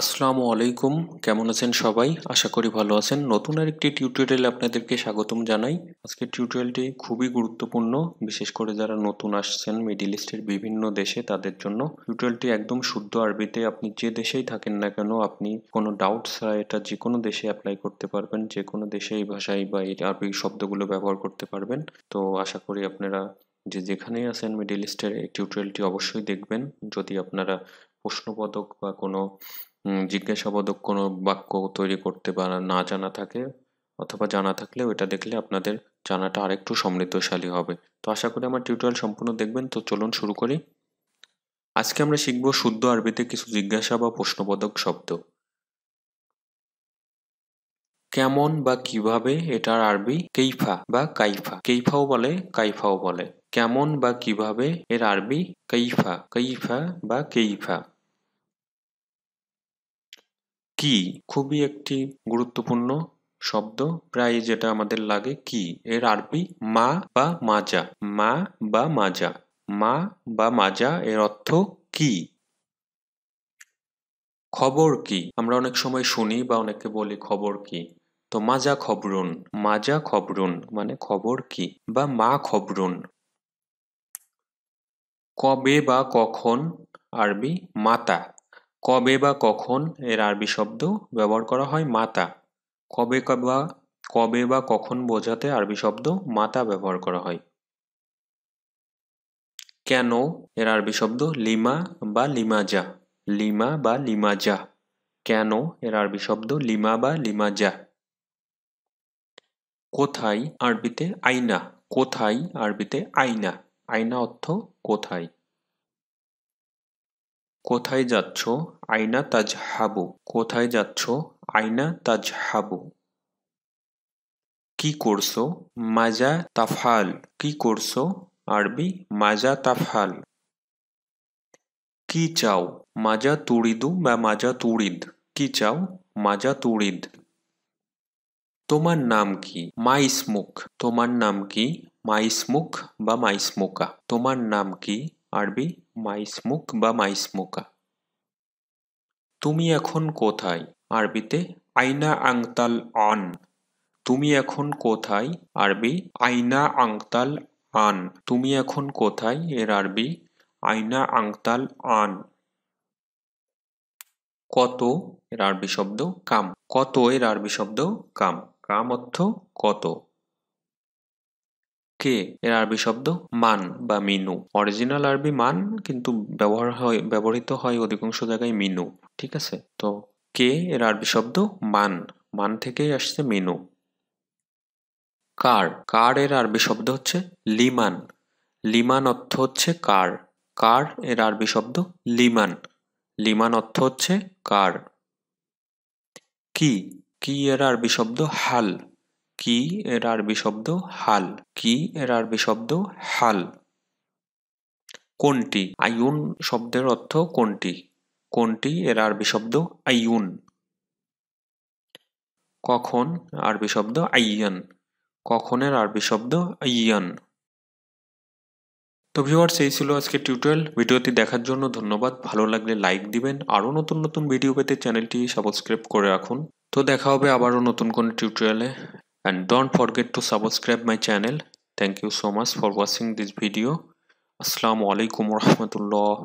আসসালামু আলাইকুম কেমন আছেন সবাই আশা করি ভালো আছেন নতুন আরেকটি টিউটোরিয়াল আপনাদেরকে স্বাগতম জানাই আজকে টিউটোরিয়ালটি খুবই গুরুত্বপূর্ণ বিশেষ করে যারা নতুন আসছেন মিডিল ইস্টের বিভিন্ন দেশে তাদের জন্য টিউটোরিয়ালটি একদম শুদ্ধ আরবিতে আপনি যে দেশেই থাকেন না কেন আপনি কোনো ডাউট ছাড়া এটা যে কোনো দেশে অ্যাপ্লাই করতে পারবেন যে কোনো দেশে এই ভাষায় বা এই আরবি শব্দগুলো ব্যবহার করতে পারবেন তো আশা করি আপনারা যে যেখানেই আছেন মিডিল ইস্টের এই টিউটোরিয়ালটি অবশ্যই দেখবেন যদি আপনারা প্রশ্নপদক বা কোনো জিজ্ঞাসাবাদক কোনো বাক্য তৈরি করতে বা না জানা থাকে অথবা জানা থাকলে ওইটা দেখলে আপনাদের জানাটা আরেকটু সমৃদ্ধশালী হবে তো আশা করি আমার টিউটোরিয়াল সম্পূর্ণ দেখবেন তো চলুন শুরু করি আজকে আমরা শিখব শুদ্ধ আরবিতে কিছু জিজ্ঞাসা বা প্রশ্নবোধক শব্দ কেমন বা কিভাবে এটার আরবি কেইফা বা কাইফা কেইফাও বলে কাইফাও বলে কেমন বা কিভাবে এর আরবি কাইফা কাইফা বা কেইফা কি খুবই একটি গুরুত্বপূর্ণ শব্দ প্রায় যেটা আমাদের লাগে কি এর আরবি মা বা মাজা মা বা মাজা মা বা মাজা এর অর্থ কি খবর কি আমরা অনেক সময় শুনি বা অনেকে বলি খবর কি তো মাজা খবরুন মাজা খবরুন মানে খবর কি বা মা খবরুন কবে বা কখন আরবি মাতা কবে বা কখন এর আরবি শব্দ ব্যবহার করা হয় মাতা কবে বা কবে বা কখন বোঝাতে আরবি শব্দ মাতা ব্যবহার করা হয় কেন এর আরবি শব্দ লিমা বা লিমাজা লিমা বা লিমাজা কেন এর আরবি শব্দ লিমা বা লিমাজা কোথায় আরবিতে আয়না কোথায় আরবিতে আয়না আয়না অর্থ কোথায় কোথায় যাচ্ছ আয়না হাবু কোথায় যাচ্ছ আয়না হাবু কি করছো মাজা তাফাল কি করছো আরবি মাজা তাফাল কি চাও মাজা তুরিদু বা মাজা তুড়িদ কি চাও মাজা তুড়িদ তোমার নাম কি মাইসমুখ তোমার নাম কি মাইসমুখ বা মাইসমুকা তোমার নাম কি আরবি মাইসমুক বা মাইসমুকা তুমি এখন কোথায় আরবিতে আইনা আংতাল আন তুমি এখন কোথায় আরবি আইনা আংতাল আন তুমি এখন কোথায় এর আরবি আইনা আংতাল আন কত এর আরবি শব্দ কাম কত এর আরবি শব্দ কাম কাম অর্থ কত কে এর আরবি শব্দ মান বা মিনু অরিজিনাল আরবি মান কিন্তু ব্যবহার হয় ব্যবহৃত হয় অধিকাংশ জায়গায় মিনু ঠিক আছে তো কে এর আরবি শব্দ মান মান থেকেই আসছে মিনু কার কার এর আরবি শব্দ হচ্ছে লিমান লিমান অর্থ হচ্ছে কার কার এর আরবি শব্দ লিমান লিমান অর্থ হচ্ছে কার কি কি এর আরবি শব্দ হাল কি এর আরবি শব্দ হাল কি এর আরবি শব্দ হাল কোনটি আয়ুন শব্দের অর্থ কোনটি কোনটি এর আরবি শব্দ আয়ুন কখন আরবি শব্দ আইয়ান এর আরবি শব্দ আইয়ান তো ভিউয়ার্স এই ছিল আজকে টিউটোরিয়াল ভিডিওটি দেখার জন্য ধন্যবাদ ভালো লাগলে লাইক দিবেন আরও নতুন নতুন ভিডিও পেতে চ্যানেলটি সাবস্ক্রাইব করে রাখুন তো দেখা হবে আবারও নতুন কোনো টিউটোরিয়ালে and don't forget to subscribe my channel thank you so much for watching this video assalamu alaikum warahmatullah